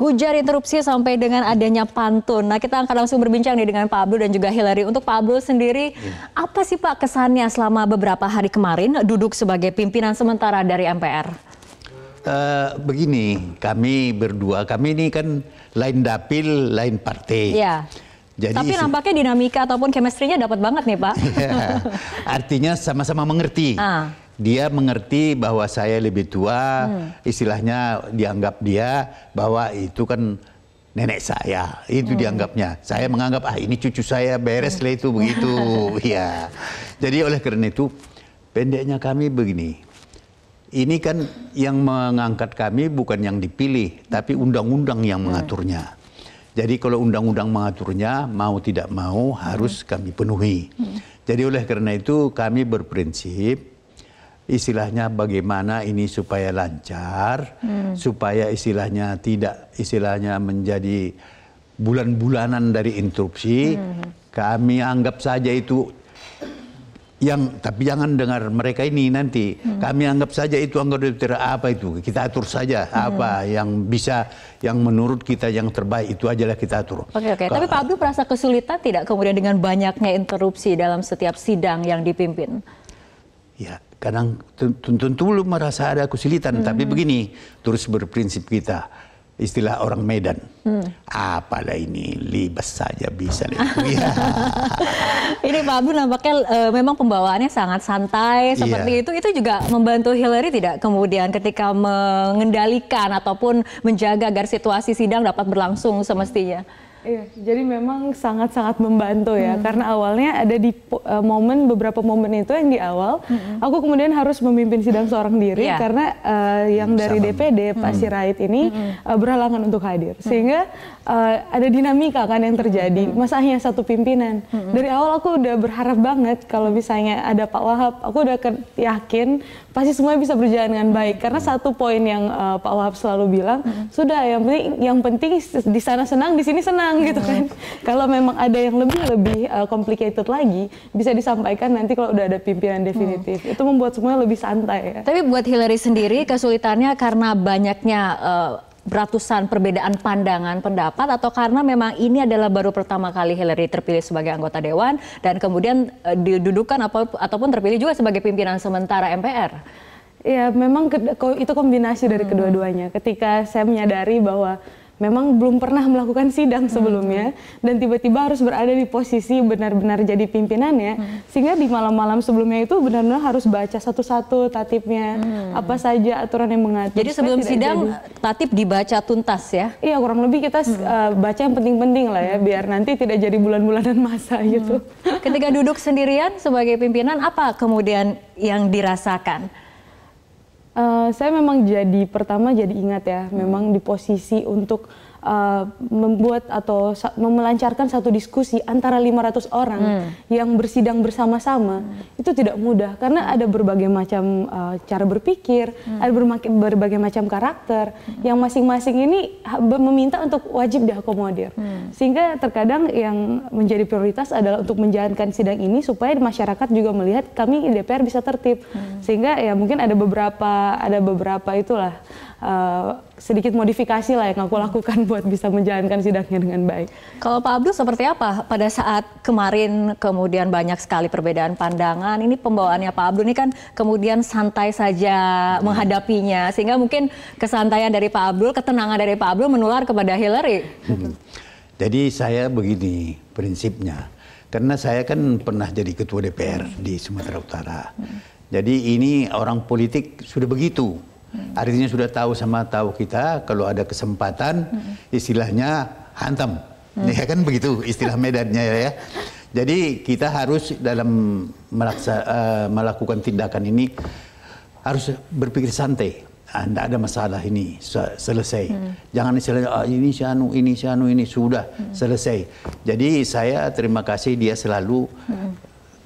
Hujan interupsi sampai dengan adanya pantun. Nah, kita akan langsung berbincang nih dengan Pak Abdul dan juga Hillary. Untuk Pak Abdul sendiri, ya. apa sih Pak kesannya selama beberapa hari kemarin duduk sebagai pimpinan sementara dari MPR? Uh, eh, begini, kami berdua, kami ini kan lain dapil, lain partai. Ya. Jadi, Tapi nampaknya dinamika ataupun chemistry-nya dapat banget nih Pak. Ya, artinya sama-sama mengerti. Ah dia mengerti bahwa saya lebih tua, hmm. istilahnya dianggap dia bahwa itu kan nenek saya, itu hmm. dianggapnya. Saya menganggap ah ini cucu saya beres lah itu begitu, ya. Jadi oleh karena itu pendeknya kami begini. Ini kan yang mengangkat kami bukan yang dipilih, tapi undang-undang yang hmm. mengaturnya. Jadi kalau undang-undang mengaturnya mau tidak mau harus hmm. kami penuhi. Jadi oleh karena itu kami berprinsip istilahnya bagaimana ini supaya lancar, hmm. supaya istilahnya tidak istilahnya menjadi bulan-bulanan dari interupsi. Hmm. Kami anggap saja itu yang tapi jangan dengar mereka ini nanti hmm. kami anggap saja itu anggota DPR apa itu kita atur saja hmm. apa yang bisa yang menurut kita yang terbaik itu ajalah kita atur. Oke okay, oke. Okay. Tapi Pak Abdul merasa kesulitan tidak kemudian dengan banyaknya interupsi dalam setiap sidang yang dipimpin? Ya kadang tentu, belum merasa ada kesulitan, hmm. tapi begini terus berprinsip kita istilah orang Medan. Hmm. Apalah ini libas saja bisa. ya. ini Pak Abu nampaknya e, memang pembawaannya sangat santai iya. seperti yeah. itu. Itu juga membantu Hillary tidak kemudian ketika mengendalikan ataupun menjaga agar situasi sidang dapat berlangsung semestinya. Iya, jadi memang sangat-sangat membantu ya, hmm. karena awalnya ada di uh, momen beberapa momen itu yang di awal, hmm. aku kemudian harus memimpin sidang seorang diri yeah. karena uh, yang Sama. dari DPD hmm. Pak Sirait ini hmm. uh, berhalangan untuk hadir, hmm. sehingga uh, ada dinamika kan yang terjadi, hmm. masa satu pimpinan. Hmm. Dari awal aku udah berharap banget kalau misalnya ada Pak Wahab, aku udah yakin pasti semua bisa berjalan dengan baik, hmm. karena satu poin yang uh, Pak Wahab selalu bilang, hmm. sudah yang penting yang penting di sana senang, di sini senang tenang gitu kan. Hmm. Kalau memang ada yang lebih lebih uh, complicated lagi bisa disampaikan nanti kalau udah ada pimpinan definitif. Hmm. Itu membuat semuanya lebih santai ya. Tapi buat Hillary sendiri kesulitannya karena banyaknya uh, ratusan perbedaan pandangan pendapat atau karena memang ini adalah baru pertama kali Hillary terpilih sebagai anggota dewan dan kemudian uh, didudukan apa, ataupun terpilih juga sebagai pimpinan sementara MPR. Ya, memang itu kombinasi dari hmm. kedua-duanya. Ketika saya menyadari bahwa memang belum pernah melakukan sidang hmm, sebelumnya dan tiba-tiba harus berada di posisi benar-benar jadi pimpinannya hmm. sehingga di malam-malam sebelumnya itu benar-benar harus baca satu-satu tatipnya hmm. apa saja aturan yang mengatur. Jadi sebelum sidang jadi. tatip dibaca tuntas ya? Iya kurang lebih kita hmm. uh, baca yang penting-penting lah ya hmm. biar nanti tidak jadi bulan-bulanan masa hmm. gitu. Ketika duduk sendirian sebagai pimpinan apa kemudian yang dirasakan? Eh, saya memang jadi pertama jadi ingat ya, hmm. memang di posisi untuk uh, membuat atau sa memelancarkan satu diskusi antara 500 orang hmm. yang bersidang bersama-sama hmm. itu tidak mudah karena ada berbagai macam uh, cara berpikir, hmm. ada berbagai macam karakter hmm. yang masing-masing ini meminta untuk wajib diakomodir. Hmm. Sehingga terkadang yang menjadi prioritas adalah untuk menjalankan sidang ini supaya masyarakat juga melihat kami DPR bisa tertib. Hmm. Sehingga ya mungkin ada beberapa ada beberapa itulah Eh, sedikit modifikasi lah yang aku lakukan buat bisa menjalankan sidangnya dengan baik. Kalau Pak Abdul seperti apa pada saat kemarin kemudian banyak sekali perbedaan pandangan, ini pembawaannya Pak Abdul ini kan kemudian santai saja menghadapinya sehingga mungkin kesantaian dari Pak Abdul, ketenangan dari Pak Abdul menular kepada Hillary. Hmm. Jadi saya begini prinsipnya, karena saya kan pernah jadi ketua DPR di Sumatera Utara. Hmm. Jadi ini orang politik sudah begitu Hmm. Artinya sudah tahu sama tahu kita kalau ada kesempatan istilahnya hantam. Hmm. Ya kan begitu istilah medannya ya. Jadi kita harus dalam melaksa, uh, melakukan tindakan ini harus berpikir santai. Anda ah, ada masalah ini selesai. Hmm. Jangan istilahnya oh, ini si anu ini si anu ini sudah hmm. selesai. Jadi saya terima kasih dia selalu hmm.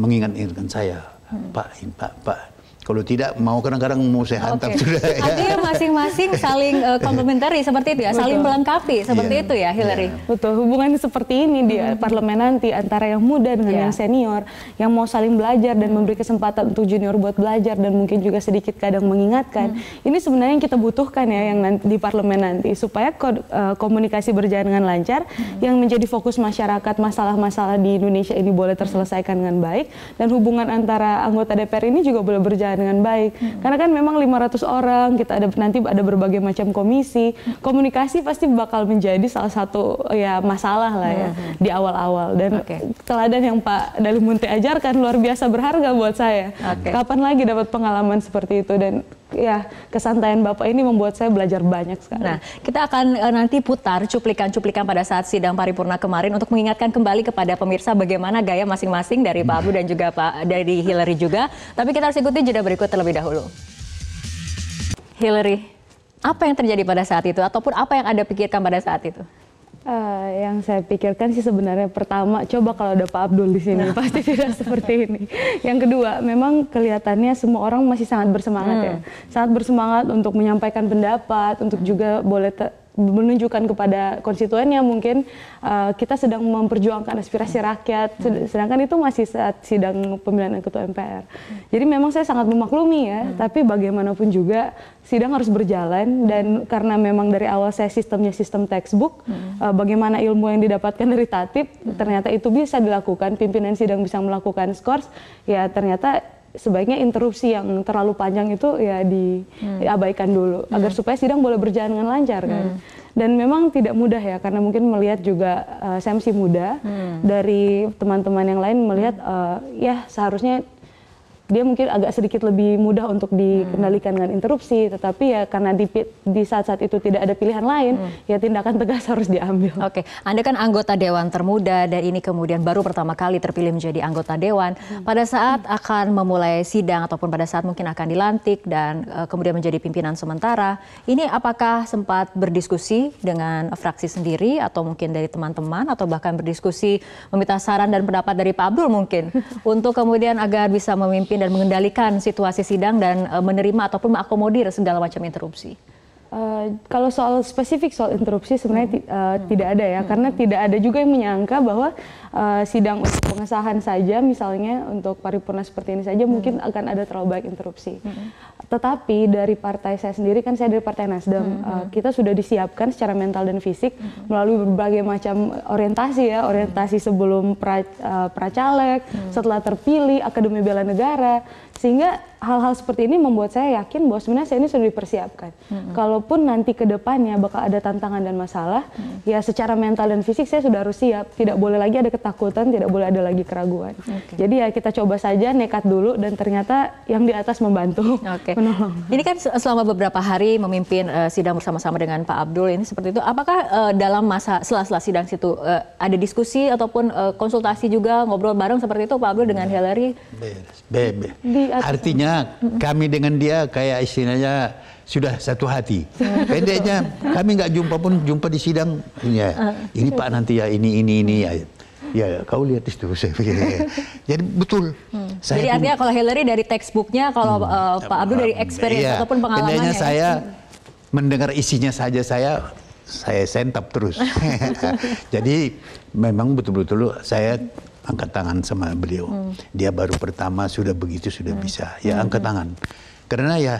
mengingatkan saya, hmm. Pak, Pak, Pak kalau tidak mau kadang-kadang mau saya hantam okay. sudah. Ya. Artinya masing-masing saling uh, eh, komplementari seperti itu ya, Betul. saling melengkapi seperti yeah. itu ya Hillary. Yeah. Betul, hubungan seperti ini di hmm. parlemen nanti antara yang muda dengan yeah. yang senior, yang mau saling belajar dan memberi kesempatan untuk junior buat belajar dan mungkin juga sedikit kadang mengingatkan. Hmm. Ini sebenarnya yang kita butuhkan ya yang nanti, di parlemen nanti supaya ko- eh, komunikasi berjalan dengan lancar, hmm. yang menjadi fokus masyarakat masalah-masalah di Indonesia ini boleh terselesaikan dengan baik dan hubungan antara anggota DPR ini juga boleh berjalan dengan baik. Hmm. Karena kan memang 500 orang, kita ada nanti ada berbagai macam komisi. Hmm. Komunikasi pasti bakal menjadi salah satu ya masalah lah ya hmm. di awal-awal dan okay. teladan yang Pak Dalimunte ajarkan luar biasa berharga buat saya. Okay. Kapan lagi dapat pengalaman seperti itu dan ya kesantaian Bapak ini membuat saya belajar banyak sekali. Nah, kita akan uh, nanti putar cuplikan-cuplikan pada saat sidang paripurna kemarin untuk mengingatkan kembali kepada pemirsa bagaimana gaya masing-masing dari Pak Abu dan juga Pak dari Hillary juga. Tapi kita harus ikuti jeda berikut terlebih dahulu. Hillary, apa yang terjadi pada saat itu ataupun apa yang Anda pikirkan pada saat itu? Uh, yang saya pikirkan sih sebenarnya pertama coba kalau ada Pak Abdul di sini pasti tidak seperti ini. Yang kedua, memang kelihatannya semua orang masih sangat bersemangat hmm. ya. Sangat bersemangat untuk menyampaikan pendapat, untuk juga boleh menunjukkan kepada konstituennya mungkin uh, kita sedang memperjuangkan aspirasi rakyat sedangkan itu masih saat sidang pemilihan ketua MPR. Jadi memang saya sangat memaklumi ya, hmm. tapi bagaimanapun juga sidang harus berjalan dan hmm. karena memang dari awal saya sistemnya sistem textbook, hmm. uh, bagaimana ilmu yang didapatkan dari tatip hmm. ternyata itu bisa dilakukan, pimpinan sidang bisa melakukan skors, ya ternyata sebaiknya interupsi yang terlalu panjang itu ya di, hmm. diabaikan dulu hmm. agar supaya sidang boleh berjalan dengan lancar kan. Hmm. Dan memang tidak mudah ya karena mungkin melihat juga uh, eh, semsi muda hmm. dari teman-teman yang lain melihat hmm. uh, ya seharusnya dia mungkin agak sedikit lebih mudah untuk dikendalikan dengan interupsi, tetapi ya karena di, saat-saat itu tidak ada pilihan lain, hmm. ya tindakan tegas harus diambil. Oke, okay. Anda kan anggota Dewan termuda dan ini kemudian baru pertama kali terpilih menjadi anggota Dewan. Hmm. Pada saat akan memulai sidang ataupun pada saat mungkin akan dilantik dan uh, kemudian menjadi pimpinan sementara, ini apakah sempat berdiskusi dengan fraksi sendiri atau mungkin dari teman-teman atau bahkan berdiskusi meminta saran dan pendapat dari Pak Abdul mungkin untuk kemudian agar bisa memimpin dan mengendalikan situasi sidang dan uh, menerima ataupun mengakomodir segala macam interupsi? Uh, kalau soal spesifik soal interupsi sebenarnya hmm. uh, hmm. tidak ada ya, hmm. karena tidak ada juga yang menyangka bahwa uh, sidang untuk pengesahan saja, misalnya untuk paripurna seperti ini saja, hmm. mungkin akan ada terlalu banyak interupsi. Hmm. Tetapi dari partai saya sendiri kan saya dari partai Nasdem, mm -hmm. uh, kita sudah disiapkan secara mental dan fisik mm -hmm. melalui berbagai macam orientasi ya, orientasi mm -hmm. sebelum pra, uh, pracaleg, mm -hmm. setelah terpilih, akademi bela negara, sehingga hal-hal seperti ini membuat saya yakin bahwa sebenarnya saya ini sudah dipersiapkan. Mm -hmm. Kalaupun nanti ke depannya bakal ada tantangan dan masalah, mm -hmm. ya secara mental dan fisik saya sudah harus siap. Tidak boleh lagi ada ketakutan, tidak boleh ada lagi keraguan. Okay. Jadi ya kita coba saja nekat dulu dan ternyata yang di atas membantu. Okay penolong. Ini kan selama beberapa hari memimpin uh, sidang bersama-sama dengan Pak Abdul ini seperti itu. Apakah uh, dalam masa sela-sela sidang situ uh, ada diskusi ataupun uh, konsultasi juga ngobrol bareng seperti itu Pak Abdul dengan Hillary? Bebe. Be. Artinya kami dengan dia kayak istilahnya sudah satu hati. Pendeknya kami nggak jumpa pun jumpa di sidang. Ya, ini Pak nanti ya ini ini ini ya Ya, ya kau lihat itu situ jadi betul hmm. saya jadi pun, artinya kalau Hillary dari textbooknya kalau hmm, uh, Pak Abdul dari nah, experience iya, ataupun pengalamannya ya. saya ya. mendengar isinya saja saya saya sentap terus jadi memang betul-betul saya angkat tangan sama beliau hmm. dia baru pertama sudah begitu sudah hmm. bisa ya angkat hmm. tangan karena ya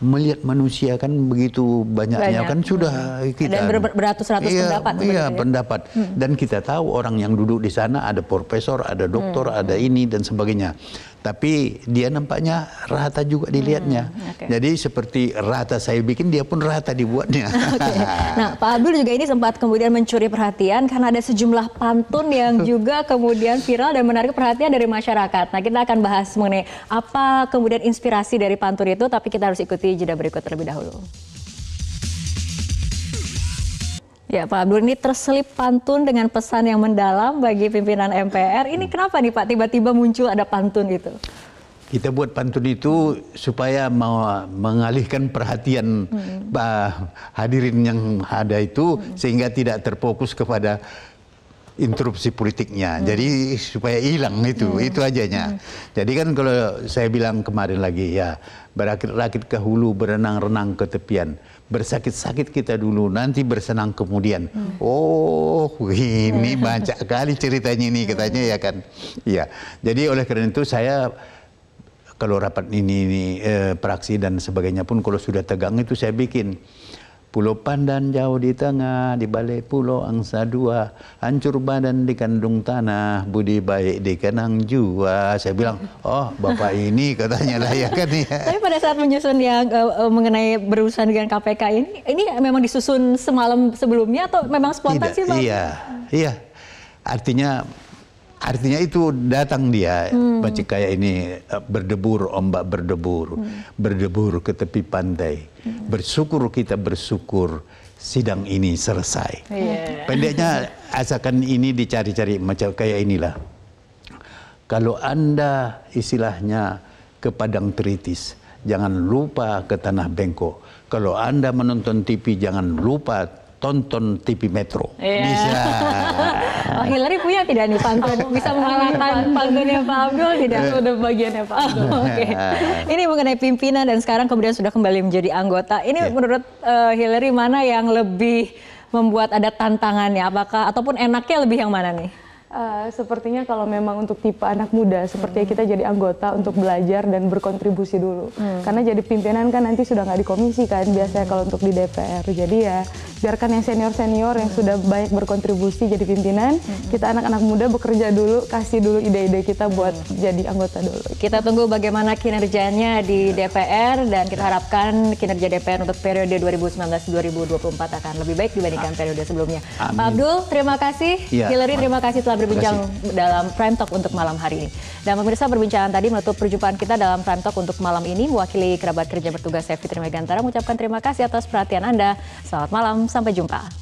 melihat manusia kan begitu banyaknya Banyak. kan sudah hmm. kita dan beratus-ratus iya, pendapat iya pendapat hmm. dan kita tahu orang yang duduk di sana ada profesor ada dokter hmm. ada ini dan sebagainya tapi dia nampaknya rata juga dilihatnya. Hmm, okay. Jadi seperti rata saya bikin, dia pun rata dibuatnya. okay. Nah, Pak Abdul juga ini sempat kemudian mencuri perhatian karena ada sejumlah pantun yang juga kemudian viral dan menarik perhatian dari masyarakat. Nah, kita akan bahas mengenai apa kemudian inspirasi dari pantun itu, tapi kita harus ikuti jeda berikut terlebih dahulu. Ya Pak Abdul ini terselip pantun dengan pesan yang mendalam bagi pimpinan MPR. Ini kenapa nih Pak tiba-tiba muncul ada pantun itu? Kita buat pantun itu supaya mau mengalihkan perhatian hmm. bah, hadirin yang ada itu hmm. sehingga tidak terfokus kepada interupsi politiknya. Hmm. Jadi supaya hilang itu, hmm. itu ajanya. Hmm. Jadi kan kalau saya bilang kemarin lagi ya, berakit-rakit ke hulu, berenang-renang ke tepian bersakit-sakit kita dulu, nanti bersenang kemudian. Hmm. Oh, ini hmm. banyak kali ceritanya ini katanya ya kan. Iya. Jadi oleh karena itu saya kalau rapat ini, ini eh, praksi dan sebagainya pun kalau sudah tegang itu saya bikin Pulau Pandan jauh di tengah, di balik pulau angsa dua, hancur badan di kandung tanah, budi baik di kenang jua. Saya bilang, oh bapak ini katanya lah ya kan ya. Tapi pada saat menyusun yang uh, mengenai berurusan dengan KPK ini, ini memang disusun semalam sebelumnya atau memang spontan Tidak, sih Pak? Iya, iya. Artinya Artinya itu datang dia hmm. macam kayak ini eh, berdebur ombak berdebur hmm. berdebur ke tepi pantai. Hmm. Bersyukur kita bersyukur sidang ini selesai. Yeah. Pendeknya asalkan ini dicari-cari macam kayak inilah. Kalau Anda istilahnya ke padang tritis jangan lupa ke tanah bengkok. Kalau Anda menonton TV jangan lupa tonton TV Metro. Yeah. Bisa. Oh, Hillary punya tidak nih pantun? Bisa mengalahkan ya, pantunnya Pak Abdul tidak? Iya. Sudah bagiannya Pak Abdul. Iya. Oke. Okay. Ini mengenai pimpinan dan sekarang kemudian sudah kembali menjadi anggota. Ini yeah. menurut uh, Hillary mana yang lebih membuat ada tantangannya? Apakah ataupun enaknya lebih yang mana nih? Uh, sepertinya kalau memang untuk tipe anak muda, sepertinya hmm. kita jadi anggota untuk belajar dan berkontribusi dulu. Hmm. Karena jadi pimpinan kan nanti sudah nggak di komisi kan, biasanya kalau untuk di DPR. Jadi ya biarkan yang senior-senior yang sudah banyak berkontribusi jadi pimpinan, hmm. kita anak-anak muda bekerja dulu, kasih dulu ide-ide kita hmm. buat hmm. jadi anggota dulu. Kita tunggu bagaimana kinerjanya di DPR dan kita harapkan kinerja DPR untuk periode 2019-2024 akan lebih baik dibandingkan ah. periode sebelumnya. Amin. Abdul, terima kasih. Ya. Hillary, terima kasih telah berbincang dalam Prime Talk untuk malam hari ini. Dan pemirsa perbincangan tadi menutup perjumpaan kita dalam Prime Talk untuk malam ini. Mewakili kerabat kerja bertugas saya Fitri Megantara mengucapkan terima kasih atas perhatian Anda. Selamat malam, sampai jumpa.